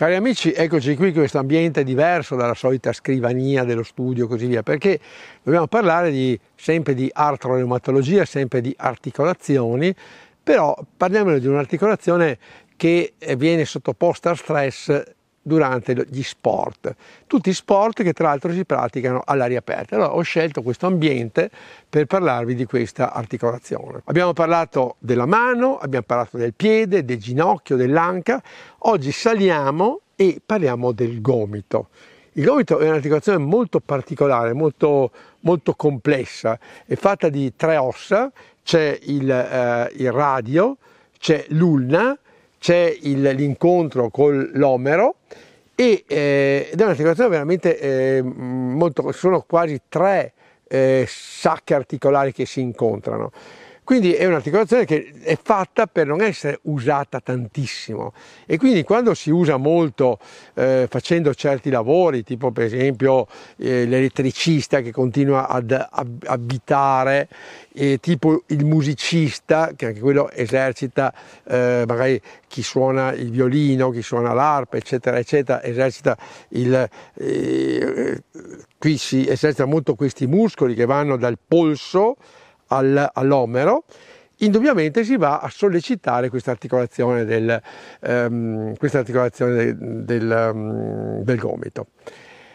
Cari amici, eccoci qui in questo ambiente diverso dalla solita scrivania dello studio e così via, perché dobbiamo parlare di, sempre di artroreumatologia, sempre di articolazioni, però parliamo di un'articolazione che viene sottoposta a stress durante gli sport, tutti sport che tra l'altro si praticano all'aria aperta. Allora ho scelto questo ambiente per parlarvi di questa articolazione. Abbiamo parlato della mano, abbiamo parlato del piede, del ginocchio, dell'anca, oggi saliamo e parliamo del gomito. Il gomito è un'articolazione molto particolare, molto, molto complessa, è fatta di tre ossa, c'è il, eh, il radio, c'è l'ulna, c'è l'incontro con l'Omero e, eh, ed è una situazione veramente eh, molto, sono quasi tre eh, sacche articolari che si incontrano. Quindi è un'articolazione che è fatta per non essere usata tantissimo e quindi quando si usa molto eh, facendo certi lavori, tipo per esempio eh, l'elettricista che continua ad abitare, eh, tipo il musicista che anche quello esercita, eh, magari chi suona il violino, chi suona l'arpa, eccetera, eccetera, esercita il... Eh, qui si esercita molto questi muscoli che vanno dal polso al, all'omero, indubbiamente si va a sollecitare questa articolazione del, um, del, del, um, del gomito.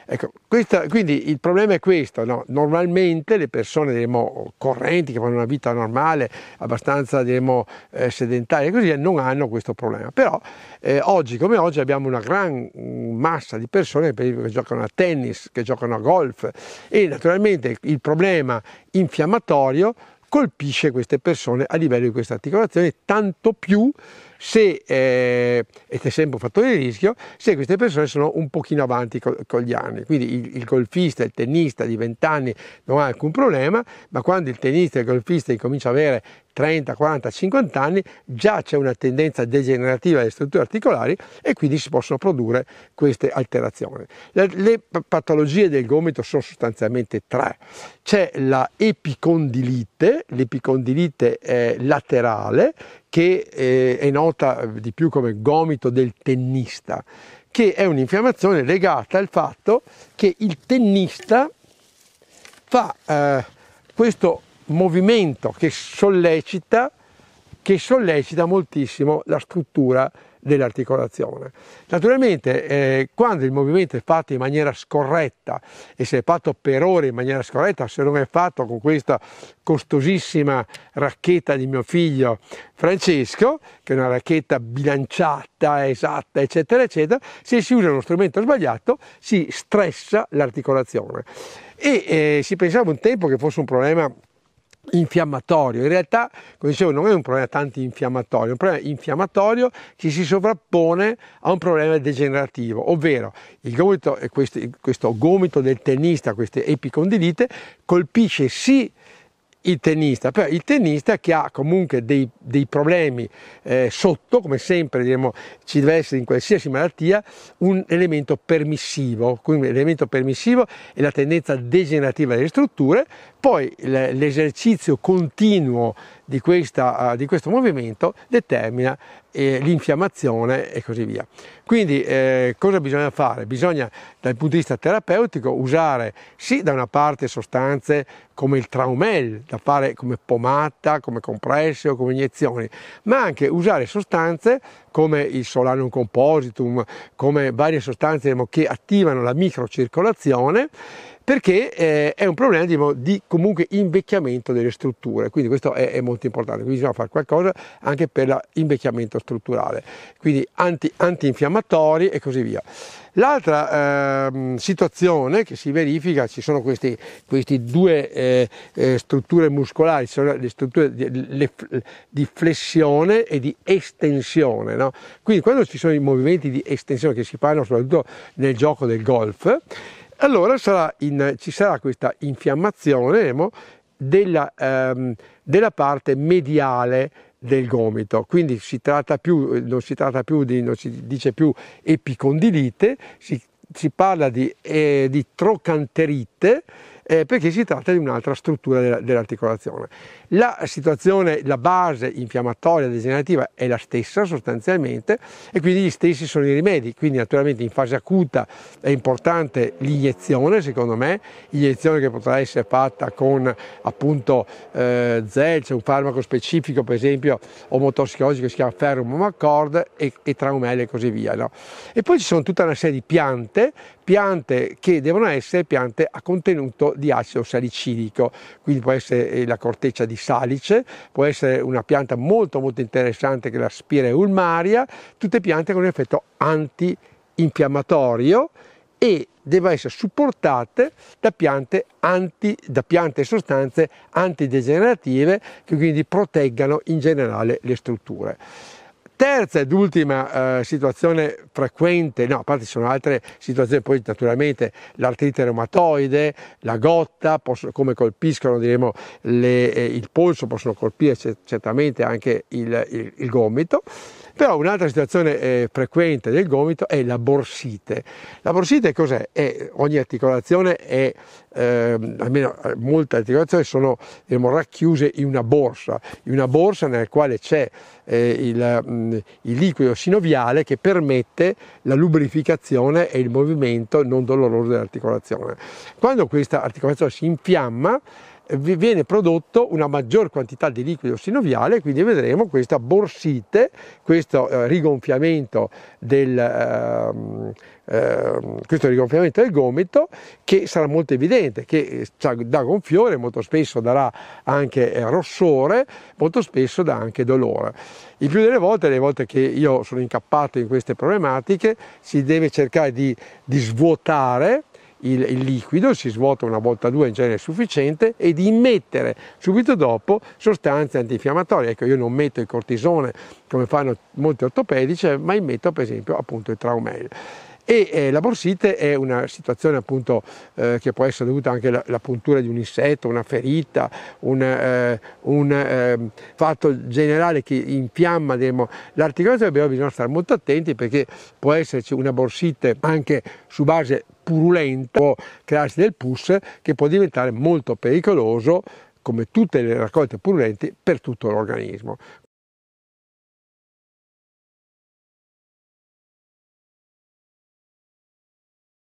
Ecco, questa, quindi il problema è questo, no? normalmente le persone diremo, correnti che fanno una vita normale, abbastanza diremo, eh, sedentaria e così via, non hanno questo problema, però eh, oggi come oggi abbiamo una gran mm, massa di persone per esempio, che giocano a tennis, che giocano a golf e naturalmente il problema infiammatorio colpisce queste persone a livello di queste articolazioni, tanto più se, eh, ed è sempre un fattore di rischio, se queste persone sono un pochino avanti con, con gli anni. Quindi il, il, golfista, il tennista di 20 anni non ha alcun problema, ma quando il tennista e il golfista incomincia ad avere 30, 40, 50 anni, già c'è una tendenza degenerativa delle strutture articolari e quindi si possono produrre queste alterazioni. Le, le patologie del gomito sono sostanzialmente tre. C'è la epicondilite, l'epicondilite eh, laterale, che eh, è nota di più come gomito del tennista, che è un'infiammazione legata al fatto che il tennista fa eh, questo movimento che sollecita, che sollecita moltissimo la struttura dell'articolazione. Naturalmente eh, quando il movimento è fatto in maniera scorretta e se è fatto per ore in maniera scorretta, se non è fatto con questa costosissima racchetta di mio figlio Francesco, che è una racchetta bilanciata, esatta, eccetera, eccetera, se si usa uno strumento sbagliato si stressa l'articolazione. E eh, si pensava un tempo che fosse un problema infiammatorio. In realtà, come dicevo, non è un problema tanto infiammatorio, è un problema infiammatorio che si sovrappone a un problema degenerativo, ovvero il gomito, questo, questo gomito del tennista, queste epicondilite, colpisce sì il tennista, però il tennista che ha comunque dei, dei problemi eh, sotto, come sempre diciamo, ci deve essere in qualsiasi malattia, un elemento permissivo, quindi l'elemento permissivo è la tendenza degenerativa delle strutture, poi l'esercizio continuo di, questa, eh, di questo movimento determina eh, l'infiammazione e così via. Quindi eh, cosa bisogna fare? Bisogna dal punto di vista terapeutico usare sì da una parte sostanze come il traumel, da fare come pomata, come compresse o come iniezioni, ma anche usare sostanze come il solanum compositum, come varie sostanze che attivano la microcircolazione perché eh, è un problema diciamo, di comunque invecchiamento delle strutture, quindi questo è, è, molto importante, quindi bisogna fare qualcosa anche per l'invecchiamento strutturale, quindi anti, antinfiammatori e così via. L'altra eh, situazione che si verifica, ci sono queste due eh, eh, strutture muscolari, sono le strutture di, le, di, flessione e di estensione. No? Quindi quando ci sono i movimenti di estensione che si fanno soprattutto nel gioco del golf, allora sarà in, ci sarà questa infiammazione vedremo, della, ehm, della parte mediale del gomito, quindi si tratta più, non si tratta più di, non si dice più epicondilite, si, si parla di, eh, di trocanterite, eh, perché si tratta di un'altra struttura della, dell'articolazione. La situazione, la base infiammatoria degenerativa è la stessa sostanzialmente e quindi gli stessi sono i rimedi, quindi naturalmente in fase acuta è importante l'iniezione, secondo me, iniezione che potrà essere fatta con appunto eh, Zell, c'è un farmaco specifico per esempio omotossicologico che si chiama ferrum macord e, e traumelle e così via. No? E poi ci sono tutta una serie di piante piante che devono essere piante a contenuto di acido salicilico, quindi può essere eh, la corteccia di salice, può essere una pianta molto molto interessante che è la spire ulmaria, tutte piante con un effetto antinfiammatorio e devono essere supportate da piante, anti, da piante e sostanze antidegenerative che quindi proteggano in generale le strutture. Terza ed ultima eh, situazione frequente, no, a parte ci sono altre situazioni, poi naturalmente l'artrite reumatoide, la gotta, possono, come colpiscono diremo, le, eh, il polso, possono colpire certamente anche il, il, il gomito. Però un'altra situazione eh, frequente del gomito è la borsite. La borsite cos'è? È, ogni articolazione è, ehm, eh, almeno molte articolazioni sono diciamo, racchiuse in una borsa, in una borsa nella quale c'è eh, il, mh, mm, il liquido sinoviale che permette la lubrificazione e il movimento non doloroso dell'articolazione. Quando questa articolazione si infiamma, viene prodotto una maggior quantità di liquido sinoviale, quindi vedremo questa borsite, questo eh, rigonfiamento del, ehm, ehm, questo rigonfiamento del gomito che sarà molto evidente, che eh, dà gonfiore, molto spesso darà anche eh, rossore, molto spesso dà anche dolore. Il più delle volte, le volte che io sono incappato in queste problematiche, si deve cercare di, di svuotare il, il liquido, si svuota una volta o due in genere è sufficiente, e di immettere subito dopo sostanze antinfiammatorie. Ecco, io non metto il cortisone come fanno molti ortopedici, eh, ma immetto per esempio appunto il traumel e eh, la borsite è una situazione appunto eh, che può essere dovuta anche alla puntura di un insetto, una ferita, un, eh, un ehm, fatto generale che infiamma diciamo. l'articolazione, però bisogna stare molto attenti perché può esserci una borsite anche su base purulenta, può crearsi del pus che può diventare molto pericoloso come tutte le raccolte purulenti per tutto l'organismo.